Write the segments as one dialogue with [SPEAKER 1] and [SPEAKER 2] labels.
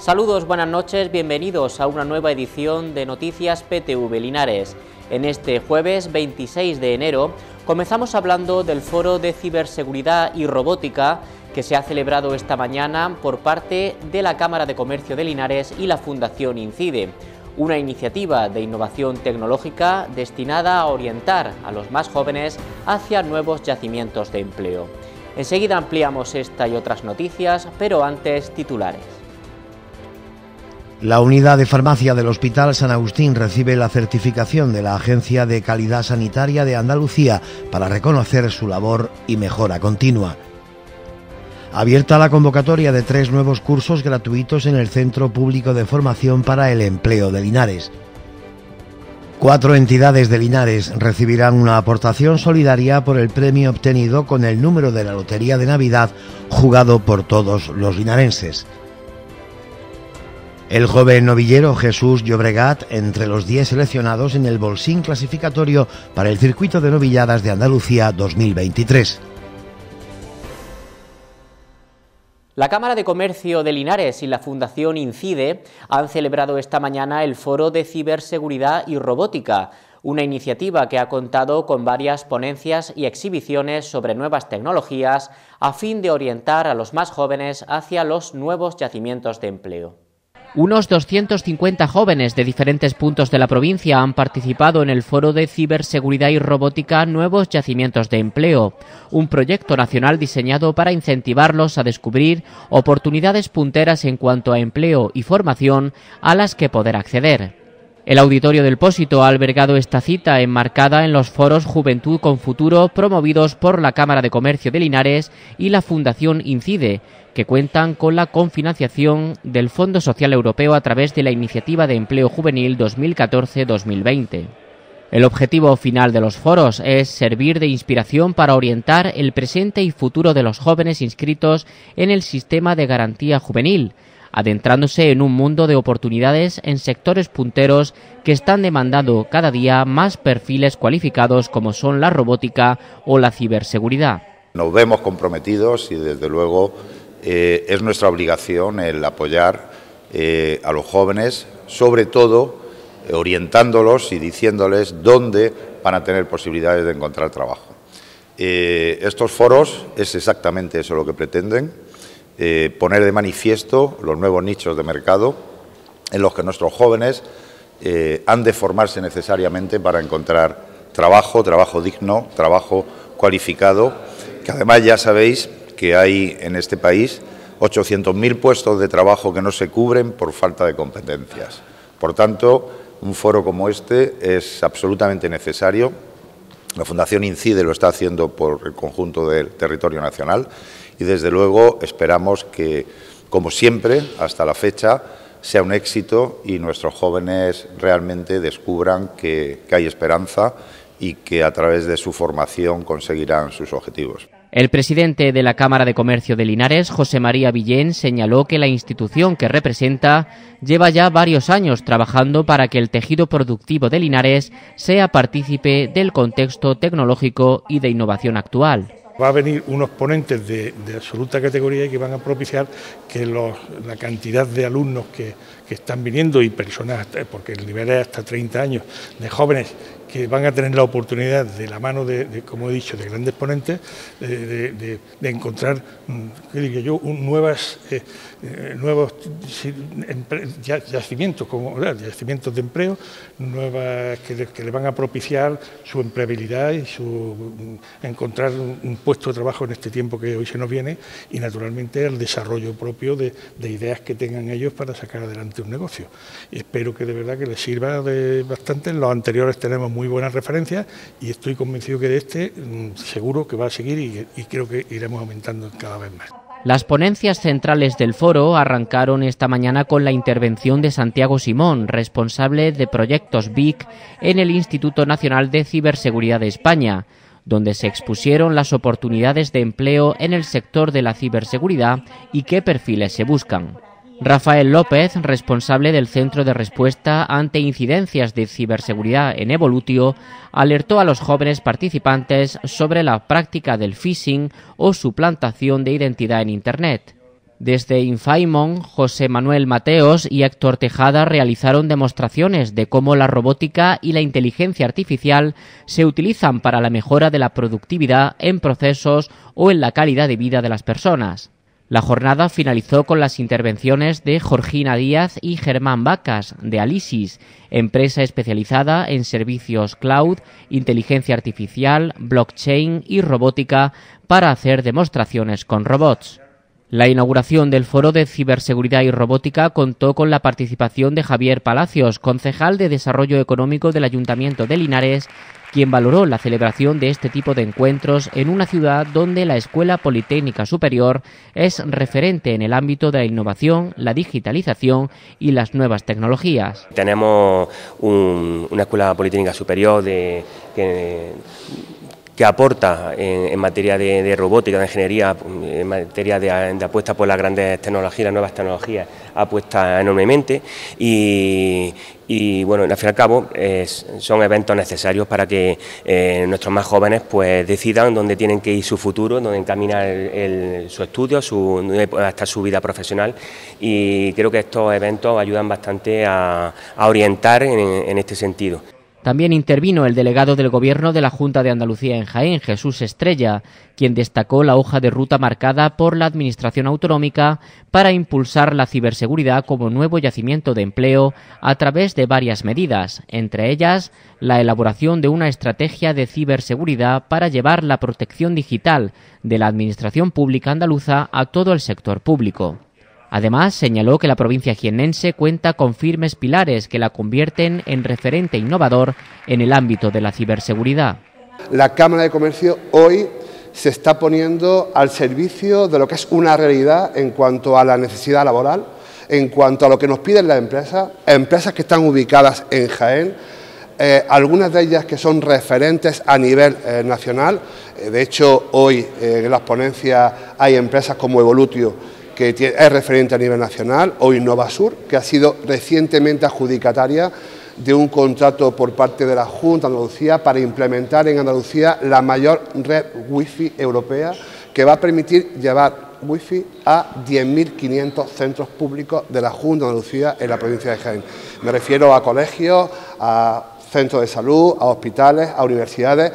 [SPEAKER 1] Saludos, buenas noches, bienvenidos a una nueva edición de Noticias PTV Linares. En este jueves 26 de enero comenzamos hablando del Foro de Ciberseguridad y Robótica que se ha celebrado esta mañana por parte de la Cámara de Comercio de Linares y la Fundación Incide, una iniciativa de innovación tecnológica destinada a orientar a los más jóvenes hacia nuevos yacimientos de empleo. Enseguida ampliamos esta y otras noticias, pero antes titulares.
[SPEAKER 2] La unidad de farmacia del Hospital San Agustín recibe la certificación de la Agencia de Calidad Sanitaria de Andalucía para reconocer su labor y mejora continua. Abierta la convocatoria de tres nuevos cursos gratuitos en el Centro Público de Formación para el Empleo de Linares. Cuatro entidades de Linares recibirán una aportación solidaria por el premio obtenido con el número de la Lotería de Navidad jugado por todos los linarenses. El joven novillero Jesús Llobregat, entre los 10 seleccionados en el bolsín clasificatorio para el circuito de novilladas de Andalucía 2023.
[SPEAKER 1] La Cámara de Comercio de Linares y la Fundación Incide han celebrado esta mañana el Foro de Ciberseguridad y Robótica, una iniciativa que ha contado con varias ponencias y exhibiciones sobre nuevas tecnologías a fin de orientar a los más jóvenes hacia los nuevos yacimientos de empleo. Unos 250 jóvenes de diferentes puntos de la provincia han participado en el Foro de Ciberseguridad y Robótica Nuevos Yacimientos de Empleo, un proyecto nacional diseñado para incentivarlos a descubrir oportunidades punteras en cuanto a empleo y formación a las que poder acceder. El auditorio del Pósito ha albergado esta cita enmarcada en los foros Juventud con Futuro promovidos por la Cámara de Comercio de Linares y la Fundación Incide, que cuentan con la cofinanciación del Fondo Social Europeo a través de la Iniciativa de Empleo Juvenil 2014-2020. El objetivo final de los foros es servir de inspiración para orientar el presente y futuro de los jóvenes inscritos en el sistema de garantía juvenil, adentrándose en un mundo de oportunidades en sectores punteros que están demandando cada día más perfiles cualificados como son la robótica o la ciberseguridad.
[SPEAKER 3] Nos vemos comprometidos y desde luego eh, es nuestra obligación el apoyar eh, a los jóvenes, sobre todo eh, orientándolos y diciéndoles dónde van a tener posibilidades de encontrar trabajo. estos foros es exactamente eso lo que pretenden eh, poner de manifiesto los nuevos nichos de mercado en los que nuestros jóvenes eh, han de formarse necesariamente para encontrar trabajo, trabajo digno, trabajo cualificado, que además ya sabéis que hay en este país 800.000 puestos de trabajo que no se cubren por falta de competencias. Por tanto, un foro como este es absolutamente necesario. La Fundación Incide lo está haciendo por el conjunto del territorio nacional y desde luego esperamos que, como siempre, hasta la fecha, sea un éxito y nuestros jóvenes realmente descubran que, hay esperanza y que a través de su formación conseguirán sus objetivos.
[SPEAKER 1] El presidente de la Cámara de Comercio de Linares, José María Villén, señaló que la institución que representa lleva ya varios años trabajando para que el tejido productivo de Linares sea partícipe del contexto tecnológico y de innovación actual.
[SPEAKER 4] Va a venir unos ponentes de, absoluta categoría ...y que van a propiciar que la cantidad de alumnos que, que están viniendo y personas, eh, porque el nivel es hasta 30 años, de jóvenes que van a tener la oportunidad, de la mano de, como he dicho, de grandes ponentes, de, encontrar, mm, diría yo?, nuevas, eh, eh, nuevos yacimientos, como, yacimientos de empleo, nuevas que le, van a propiciar su empleabilidad y su mm, encontrar un, puesto de trabajo en este tiempo que hoy se nos viene y, naturalmente, el desarrollo propio de, ideas que tengan ellos para sacar adelante un negocio. espero que de verdad que les sirva bastante. En los anteriores tenemos muy buenas referencias y estoy convencido que de este mm, seguro que va a seguir y, y creo que iremos aumentando cada vez más.
[SPEAKER 1] Las ponencias centrales del foro arrancaron esta mañana con la intervención de Santiago Simón, responsable de proyectos BIC en el Instituto Nacional de Ciberseguridad de España, donde se expusieron las oportunidades de empleo en el sector de la ciberseguridad y qué perfiles se buscan. Rafael López, responsable del Centro de Respuesta ante Incidencias de Ciberseguridad en Evolutio, alertó a los jóvenes participantes sobre la práctica del phishing o suplantación de identidad en Internet. Desde Infaimon, José Manuel Mateos y Héctor Tejada realizaron demostraciones de cómo la robótica y la inteligencia artificial se utilizan para la mejora de la productividad en procesos o en la calidad de vida de las personas. La jornada finalizó con las intervenciones de Jorgina Díaz y Germán Vacas, de Alisis, empresa especializada en servicios cloud, inteligencia artificial, blockchain y robótica para hacer demostraciones con robots. La inauguración del Foro de Ciberseguridad y Robótica contó con la participación de Javier Palacios, concejal de Desarrollo Económico del Ayuntamiento de Linares, quien valoró la celebración de este tipo de encuentros en una ciudad donde la Escuela Politécnica Superior es referente en el ámbito de la innovación, la digitalización y las nuevas tecnologías.
[SPEAKER 2] Tenemos una Escuela Politécnica Superior de, que aporta en, materia de, robótica, de ingeniería, en materia de, apuesta por las grandes tecnologías, las nuevas tecnologías, apuesta enormemente y, bueno, al fin y al cabo son eventos necesarios para que eh, nuestros más jóvenes pues decidan dónde tienen que ir su futuro, dónde encaminar su estudio, su, hasta su vida profesional y creo que estos eventos ayudan bastante a, orientar en este sentido.
[SPEAKER 1] También intervino el delegado del Gobierno de la Junta de Andalucía en Jaén, Jesús Estrella, quien destacó la hoja de ruta marcada por la Administración Autonómica para impulsar la ciberseguridad como nuevo yacimiento de empleo a través de varias medidas, entre ellas la elaboración de una estrategia de ciberseguridad para llevar la protección digital de la Administración Pública andaluza a todo el sector público. Además, señaló que la provincia jiennense cuenta con firmes pilares que la convierten en referente innovador en el ámbito de la ciberseguridad.
[SPEAKER 4] La Cámara de Comercio hoy se está poniendo al servicio de lo que es una realidad en cuanto a la necesidad laboral, en cuanto a lo que nos piden las empresas, empresas que están ubicadas en Jaén, eh, algunas de ellas que son referentes a nivel eh, nacional. Eh, de hecho, hoy en las ponencias hay empresas como Evolutio, que es referente a nivel nacional, o Innovasur, que ha sido recientemente adjudicataria de un contrato por parte de la Junta de Andalucía para implementar en Andalucía la mayor red Wi-Fi europea que va a permitir llevar Wi-Fi a 10.500 centros públicos de la Junta de Andalucía en la provincia de Jaén. Me refiero a colegios, a centros de salud, a hospitales, a universidades,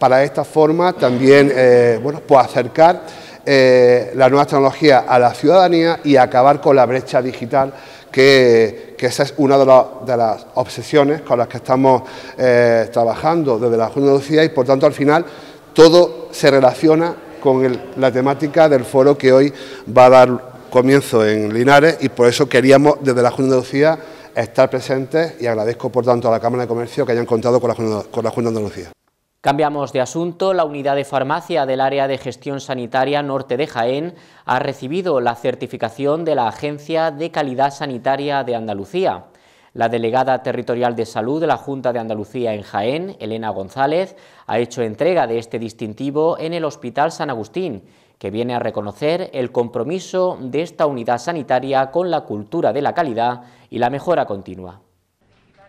[SPEAKER 4] para esta forma también eh, bueno, pues acercar eh, la las nuevas tecnologías a la ciudadanía y acabar con la brecha digital, que, esa es una de, las obsesiones con las que estamos eh, trabajando desde la Junta de Andalucía y por tanto al final todo se relaciona con la temática del foro que hoy va a dar comienzo en Linares y por eso queríamos desde la Junta de Andalucía estar presentes y agradezco por tanto a la Cámara de Comercio que hayan contado con la, con la Junta de Andalucía.
[SPEAKER 1] Cambiamos de asunto. La unidad de farmacia del área de gestión sanitaria norte de Jaén ha recibido la certificación de la Agencia de Calidad Sanitaria de Andalucía. La delegada territorial de salud de la Junta de Andalucía en Jaén, Elena González, ha hecho entrega de este distintivo en el Hospital San Agustín, que viene a reconocer el compromiso de esta unidad sanitaria con la cultura de la calidad y la mejora continua.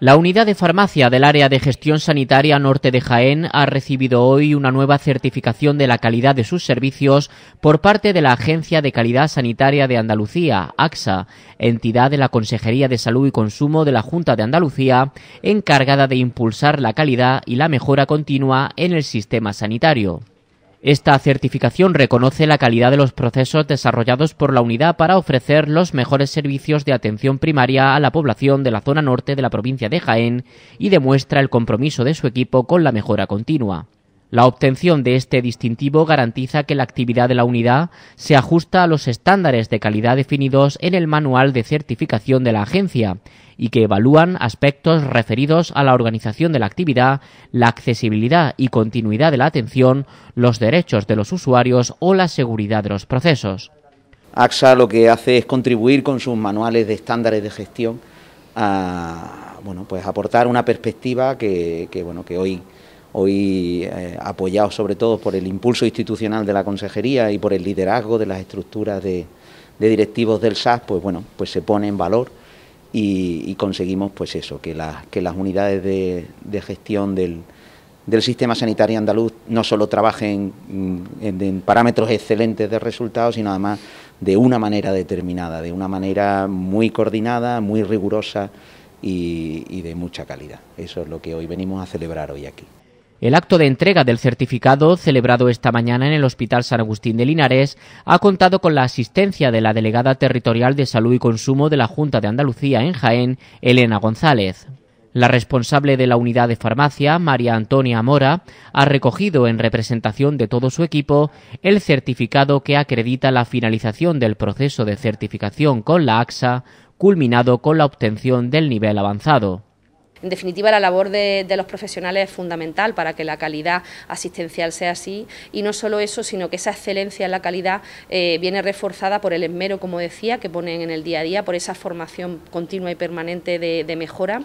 [SPEAKER 1] La unidad de farmacia del área de gestión sanitaria norte de Jaén ha recibido hoy una nueva certificación de la calidad de sus servicios por parte de la Agencia de Calidad Sanitaria de Andalucía, AXA, entidad de la Consejería de Salud y Consumo de la Junta de Andalucía, encargada de impulsar la calidad y la mejora continua en el sistema sanitario. Esta certificación reconoce la calidad de los procesos desarrollados por la unidad para ofrecer los mejores servicios de atención primaria a la población de la zona norte de la provincia de Jaén y demuestra el compromiso de su equipo con la mejora continua. La obtención de este distintivo garantiza que la actividad de la unidad se ajusta a los estándares de calidad definidos en el manual de certificación de la agencia y que evalúan aspectos referidos a la organización de la actividad, la accesibilidad y continuidad de la atención, los derechos de los usuarios o la seguridad de los procesos.
[SPEAKER 2] AXA lo que hace es contribuir con sus manuales de estándares de gestión a bueno, pues aportar una perspectiva que, bueno, que hoy hoy apoyado eh, apoyados sobre todo por el impulso institucional de la consejería y por el liderazgo de las estructuras de, directivos del SAS, pues bueno, pues se pone en valor y, conseguimos pues eso, que, que las unidades de, gestión del, sistema sanitario andaluz no solo trabajen mm, en, parámetros excelentes de resultados, sino además de una manera determinada, de una manera muy coordinada, muy rigurosa y de mucha calidad. Eso es lo que hoy venimos a celebrar hoy aquí.
[SPEAKER 1] El acto de entrega del certificado, celebrado esta mañana en el Hospital San Agustín de Linares, ha contado con la asistencia de la delegada territorial de Salud y Consumo de la Junta de Andalucía en Jaén, Elena González. La responsable de la unidad de farmacia, María Antonia Mora, ha recogido en representación de todo su equipo el certificado que acredita la finalización del proceso de certificación con la AXA, culminado con la obtención del nivel avanzado.
[SPEAKER 5] En definitiva, la labor de, los profesionales es fundamental para que la calidad asistencial sea así y no solo eso, sino que esa excelencia en la calidad eh, viene reforzada por el esmero, como decía, que ponen en el día a día, por esa formación continua y permanente de, mejora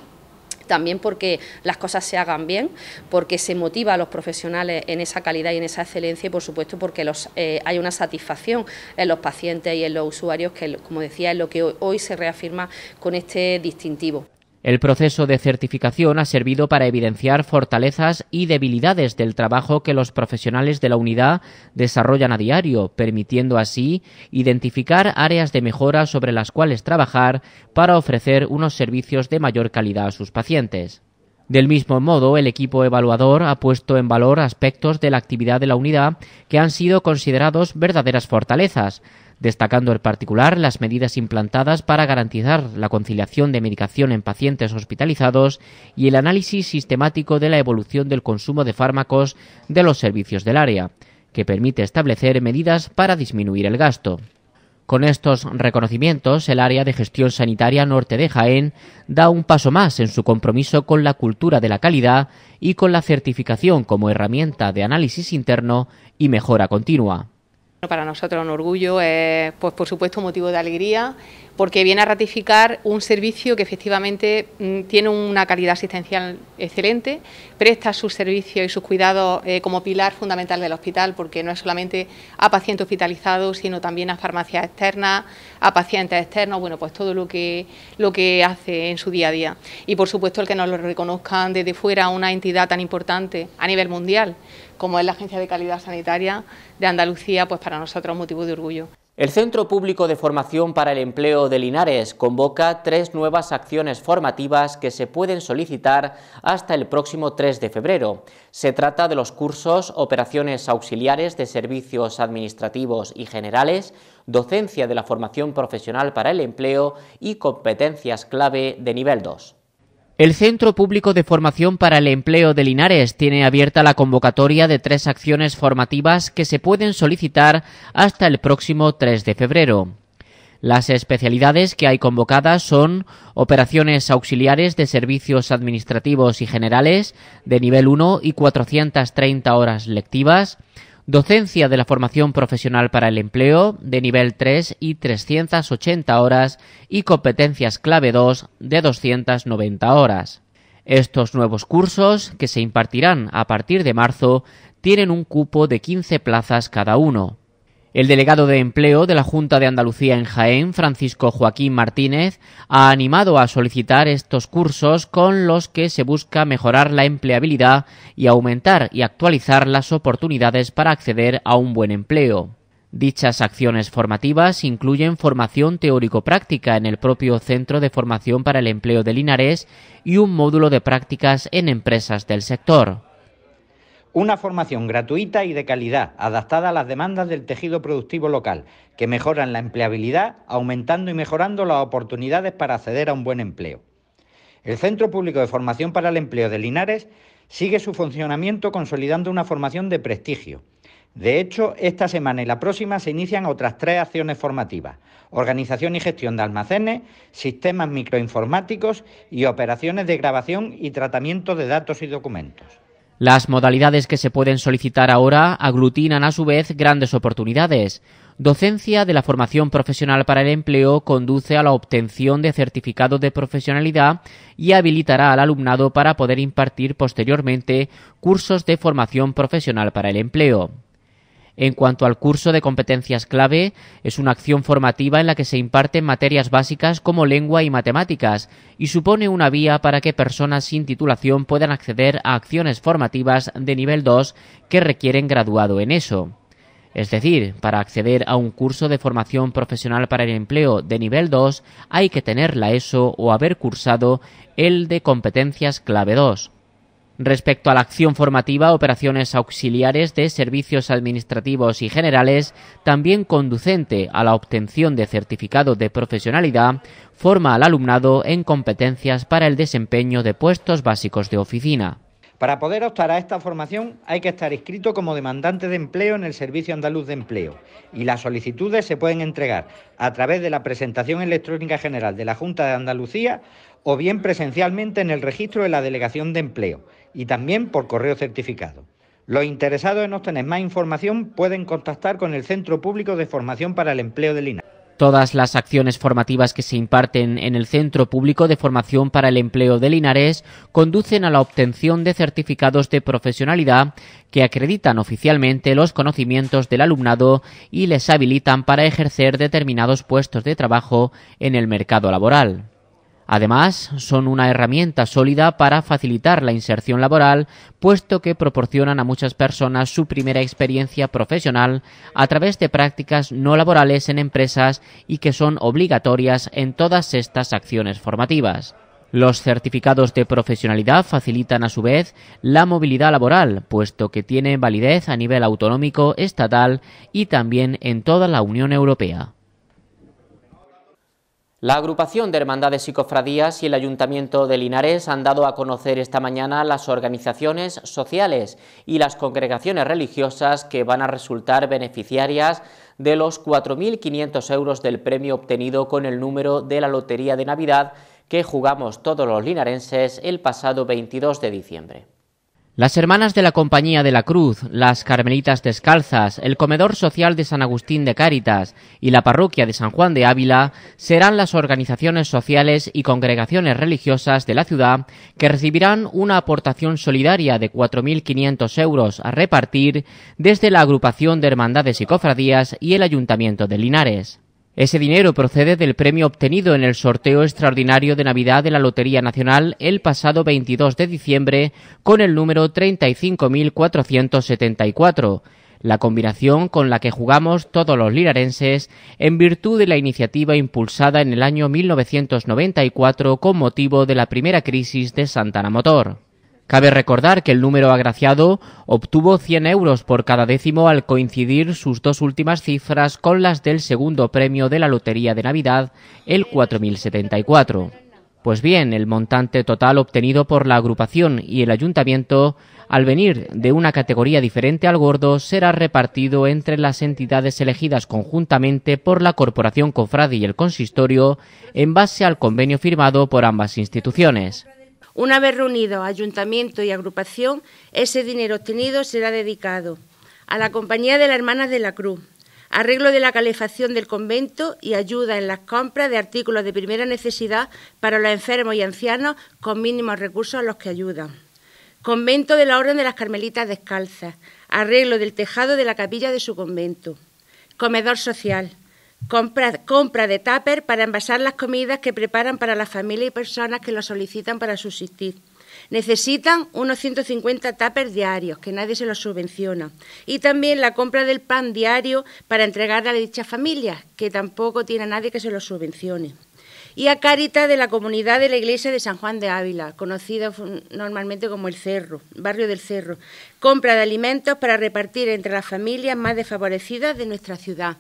[SPEAKER 5] también porque las cosas se hagan bien, porque se motiva a los profesionales en esa calidad y en esa excelencia y por supuesto porque los, eh, hay una satisfacción en los pacientes y en los usuarios que, como decía, es lo que hoy se reafirma con este distintivo.
[SPEAKER 1] El proceso de certificación ha servido para evidenciar fortalezas y debilidades del trabajo que los profesionales de la unidad desarrollan a diario, permitiendo así identificar áreas de mejora sobre las cuales trabajar para ofrecer unos servicios de mayor calidad a sus pacientes. Del mismo modo, el equipo evaluador ha puesto en valor aspectos de la actividad de la unidad que han sido considerados verdaderas fortalezas, destacando en particular las medidas implantadas para garantizar la conciliación de medicación en pacientes hospitalizados y el análisis sistemático de la evolución del consumo de fármacos de los servicios del área, que permite establecer medidas para disminuir el gasto. Con estos reconocimientos, el área de gestión sanitaria norte de Jaén da un paso más en su compromiso con la cultura de la calidad y con la certificación como herramienta de análisis interno y mejora continua.
[SPEAKER 5] Para nosotros un orgullo es, pues, por supuesto, un motivo de alegría, porque viene a ratificar un servicio que efectivamente mm, tiene una calidad asistencial excelente, presta sus servicios y sus cuidados eh, como pilar fundamental del hospital, porque no es solamente a pacientes hospitalizados, sino también a farmacias externas, a pacientes externos, bueno, pues todo lo que, lo que hace en su día a día. Y, por supuesto, el que nos lo reconozcan desde fuera una entidad tan importante a nivel mundial, como es la Agencia de Calidad Sanitaria de Andalucía, pues para nosotros motivo de orgullo.
[SPEAKER 1] El Centro Público de Formación para el Empleo de Linares convoca tres nuevas acciones formativas que se pueden solicitar hasta el próximo 3 de febrero. Se trata de los cursos Operaciones Auxiliares de Servicios Administrativos y Generales, Docencia de la Formación Profesional para el Empleo y Competencias Clave de Nivel 2. El Centro Público de Formación para el Empleo de Linares tiene abierta la convocatoria de tres acciones formativas que se pueden solicitar hasta el próximo 3 de febrero. Las especialidades que hay convocadas son operaciones auxiliares de servicios administrativos y generales de nivel 1 y 430 horas lectivas, docencia de la formación profesional para el empleo de nivel 3 y 380 horas y competencias clave 2 de 290 horas. Estos nuevos cursos, que se impartirán a partir de marzo, tienen un cupo de 15 plazas cada uno. El delegado de empleo de la Junta de Andalucía en Jaén, Francisco Joaquín Martínez, ha animado a solicitar estos cursos con los que se busca mejorar la empleabilidad y aumentar y actualizar las oportunidades para acceder a un buen empleo. Dichas acciones formativas incluyen formación teórico-práctica en el propio Centro de Formación para el Empleo de Linares y un módulo de prácticas en empresas del sector.
[SPEAKER 6] Una formación gratuita y de calidad, adaptada a las demandas del tejido productivo local, que mejoran la empleabilidad, aumentando y mejorando las oportunidades para acceder a un buen empleo. El Centro Público de Formación para el Empleo de Linares sigue su funcionamiento consolidando una formación de prestigio. De hecho, esta semana y la próxima se inician otras tres acciones formativas, organización y gestión de almacenes, sistemas microinformáticos y operaciones de grabación y tratamiento de datos y documentos.
[SPEAKER 1] Las modalidades que se pueden solicitar ahora aglutinan a su vez grandes oportunidades. Docencia de la formación profesional para el empleo conduce a la obtención de certificados de profesionalidad y habilitará al alumnado para poder impartir posteriormente cursos de formación profesional para el empleo. En cuanto al curso de competencias clave, es una acción formativa en la que se imparten materias básicas como lengua y matemáticas y supone una vía para que personas sin titulación puedan acceder a acciones formativas de nivel 2 que requieren graduado en eso. Es decir, para acceder a un curso de formación profesional para el empleo de nivel 2 hay que tener la ESO o haber cursado el de competencias clave 2. Respecto a la acción formativa, operaciones auxiliares de servicios administrativos y generales, también conducente a la obtención de certificado de profesionalidad, forma al alumnado en competencias para el desempeño de puestos básicos de oficina.
[SPEAKER 6] Para poder optar a esta formación hay que estar inscrito como demandante de empleo en el Servicio Andaluz de Empleo y las solicitudes se pueden entregar a través de la presentación electrónica general de la Junta de Andalucía o bien presencialmente en el registro de la Delegación de Empleo y también por correo certificado. Los interesados en obtener más información pueden contactar con el Centro Público de Formación para el Empleo de Linares.
[SPEAKER 1] Todas las acciones formativas que se imparten en el Centro Público de Formación para el Empleo de Linares conducen a la obtención de certificados de profesionalidad que acreditan oficialmente los conocimientos del alumnado y les habilitan para ejercer determinados puestos de trabajo en el mercado laboral. Además, son una herramienta sólida para facilitar la inserción laboral, puesto que proporcionan a muchas personas su primera experiencia profesional a través de prácticas no laborales en empresas y que son obligatorias en todas estas acciones formativas. Los certificados de profesionalidad facilitan a su vez la movilidad laboral, puesto que tienen validez a nivel autonómico, estatal y también en toda la Unión Europea. La agrupación de hermandades y cofradías y el Ayuntamiento de Linares han dado a conocer esta mañana las organizaciones sociales y las congregaciones religiosas que van a resultar beneficiarias de los 4.500 euros del premio obtenido con el número de la Lotería de Navidad que jugamos todos los linarenses el pasado 22 de diciembre. Las hermanas de la Compañía de la Cruz, las Carmelitas Descalzas, el Comedor Social de San Agustín de Cáritas y la Parroquia de San Juan de Ávila serán las organizaciones sociales y congregaciones religiosas de la ciudad que recibirán una aportación solidaria de 4.500 euros a repartir desde la Agrupación de Hermandades y Cofradías y el Ayuntamiento de Linares. Ese dinero procede del premio obtenido en el sorteo extraordinario de Navidad de la Lotería Nacional el pasado 22 de diciembre con el número 35.474 la combinación con la que jugamos todos los lirarenses en virtud de la iniciativa impulsada en el año 1994 con motivo de la primera crisis de Santana Motor. Cabe recordar que el número agraciado obtuvo 100 euros por cada décimo al coincidir sus dos últimas cifras con las del segundo premio de la Lotería de Navidad, el 4074. Pues bien, el montante total obtenido por la agrupación y el ayuntamiento, al venir de una categoría diferente al gordo, será repartido entre las entidades elegidas conjuntamente por la Corporación Cofrade y el Consistorio en base al convenio firmado por ambas instituciones.
[SPEAKER 5] Una vez reunido ayuntamiento y agrupación, ese dinero obtenido será dedicado a la Compañía de las Hermanas de la Cruz, arreglo de la calefacción del convento y ayuda en las compras de artículos de primera necesidad para los enfermos y ancianos con mínimos recursos a los que ayudan. Convento de la Orden de las Carmelitas Descalzas, arreglo del tejado de la capilla de su convento. Comedor social, Compra, compra de tupper para envasar las comidas que preparan para las familias y personas que lo solicitan para subsistir. Necesitan unos 150 tuppers diarios, que nadie se los subvenciona. Y también la compra del pan diario para entregar a dichas familias, que tampoco tiene nadie que se los subvencione. Y a carita de la comunidad de la iglesia de San Juan de Ávila, conocida normalmente como el Cerro, barrio del Cerro. Compra de alimentos para repartir entre las familias más desfavorecidas de nuestra ciudad.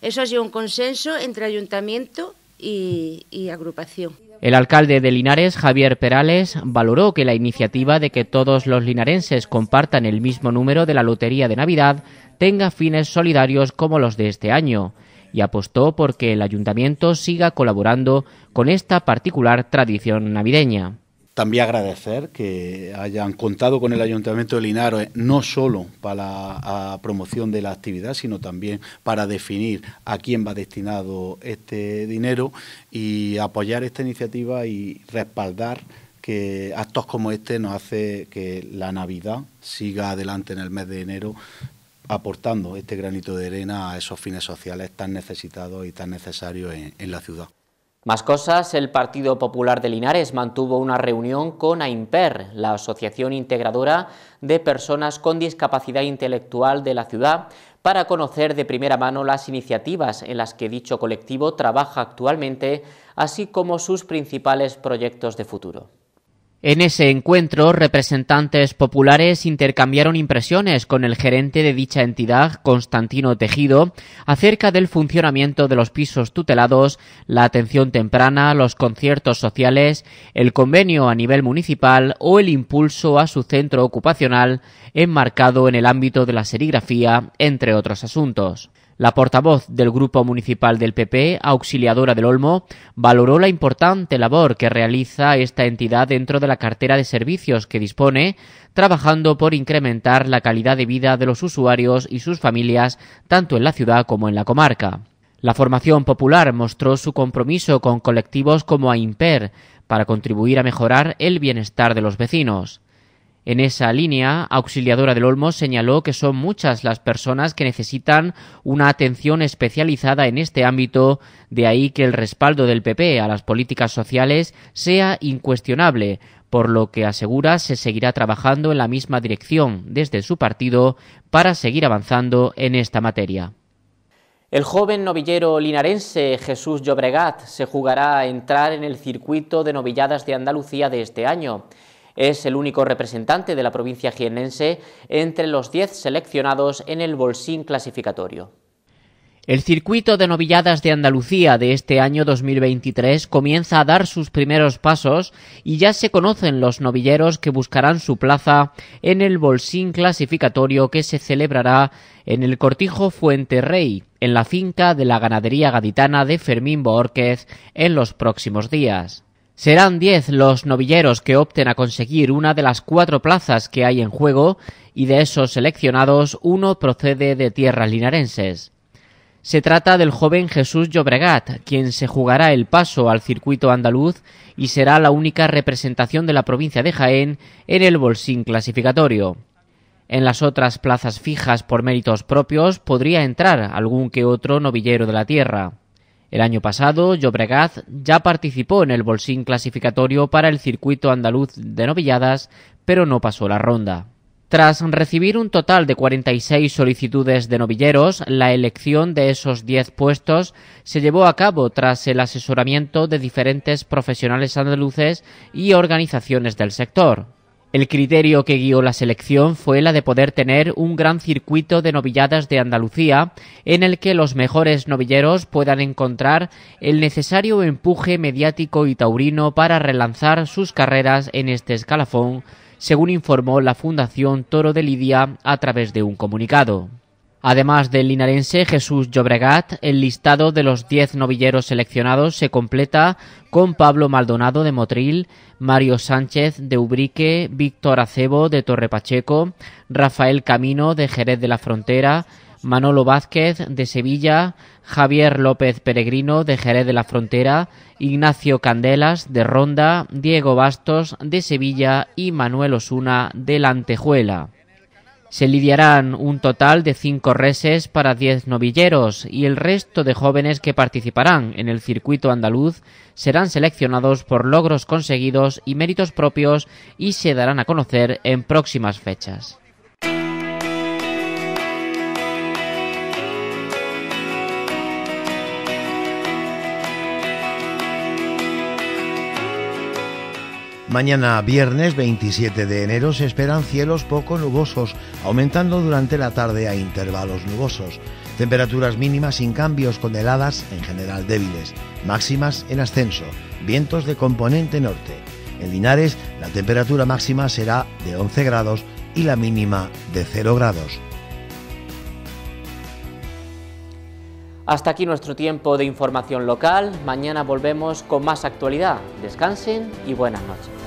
[SPEAKER 5] Eso ha sido un consenso entre ayuntamiento y, agrupación.
[SPEAKER 1] El alcalde de Linares, Javier Perales, valoró que la iniciativa de que todos los linarenses compartan el mismo número de la Lotería de Navidad tenga fines solidarios como los de este año y apostó por que el ayuntamiento siga colaborando con esta particular tradición navideña.
[SPEAKER 2] También agradecer que hayan contado con el Ayuntamiento de Linares no solo para la promoción de la actividad, sino también para definir a quién va destinado este dinero y apoyar esta iniciativa y respaldar que actos como este nos hace que la Navidad siga adelante en el mes de enero aportando este granito de arena a esos fines sociales tan necesitados y tan necesarios en la ciudad.
[SPEAKER 1] Más cosas, el Partido Popular de Linares mantuvo una reunión con AIMPER, la Asociación Integradora de Personas con Discapacidad Intelectual de la ciudad, para conocer de primera mano las iniciativas en las que dicho colectivo trabaja actualmente, así como sus principales proyectos de futuro. En ese encuentro, representantes populares intercambiaron impresiones con el gerente de dicha entidad, Constantino Tejido, acerca del funcionamiento de los pisos tutelados, la atención temprana, los conciertos sociales, el convenio a nivel municipal o el impulso a su centro ocupacional enmarcado en el ámbito de la serigrafía, entre otros asuntos. La portavoz del Grupo Municipal del PP, auxiliadora del Olmo, valoró la importante labor que realiza esta entidad dentro de la cartera de servicios que dispone, trabajando por incrementar la calidad de vida de los usuarios y sus familias, tanto en la ciudad como en la comarca. La formación popular mostró su compromiso con colectivos como AIMPER para contribuir a mejorar el bienestar de los vecinos. En esa línea, Auxiliadora del Olmo señaló que son muchas las personas que necesitan una atención especializada en este ámbito, de ahí que el respaldo del PP a las políticas sociales sea incuestionable, por lo que asegura se seguirá trabajando en la misma dirección desde su partido para seguir avanzando en esta materia. El joven novillero linarense Jesús Llobregat se jugará a entrar en el circuito de novilladas de Andalucía de este año. Es el único representante de la provincia jienense entre los 10 seleccionados en el bolsín clasificatorio. El circuito de novilladas de Andalucía de este año 2023 comienza a dar sus primeros pasos y ya se conocen los novilleros que buscarán su plaza en el bolsín clasificatorio que se celebrará en el Cortijo Fuente Rey, en la finca de la ganadería gaditana de Fermín Borquez en los próximos días. Serán 10 los novilleros que opten a conseguir una de las cuatro plazas que hay en juego y de esos seleccionados uno procede de tierras linarenses. Se trata del joven Jesús Llobregat, quien se jugará el paso al circuito andaluz y será la única representación de la provincia de Jaén en el bolsín clasificatorio. En las otras plazas fijas por méritos propios podría entrar algún que otro novillero de la tierra. El año pasado, Llobregat ya participó en el bolsín clasificatorio para el circuito andaluz de novilladas, pero no pasó la ronda. Tras recibir un total de 46 solicitudes de novilleros, la elección de esos 10 puestos se llevó a cabo tras el asesoramiento de diferentes profesionales andaluces y organizaciones del sector. El criterio que guió la selección fue la de poder tener un gran circuito de novilladas de Andalucía en el que los mejores novilleros puedan encontrar el necesario empuje mediático y taurino para relanzar sus carreras en este escalafón, según informó la Fundación Toro de Lidia a través de un comunicado. Además del linarense Jesús Llobregat, el listado de los 10 novilleros seleccionados se completa con Pablo Maldonado de Motril, Mario Sánchez de Ubrique, Víctor Acebo de Torrepacheco, Rafael Camino de Jerez de la Frontera, Manolo Vázquez de Sevilla, Javier López Peregrino de Jerez de la Frontera, Ignacio Candelas de Ronda, Diego Bastos de Sevilla y Manuel Osuna de La se lidiarán un total de cinco reses para diez novilleros y el resto de jóvenes que participarán en el circuito andaluz serán seleccionados por logros conseguidos y méritos propios y se darán a conocer en próximas fechas.
[SPEAKER 2] Mañana viernes 27 de enero se esperan cielos poco nubosos, aumentando durante la tarde a intervalos nubosos. Temperaturas mínimas sin cambios con heladas en general débiles, máximas en ascenso, vientos de componente norte. En Linares la temperatura máxima será de 11 grados y la mínima de 0 grados.
[SPEAKER 1] Hasta aquí nuestro tiempo de información local. Mañana volvemos con más actualidad. Descansen y buenas noches.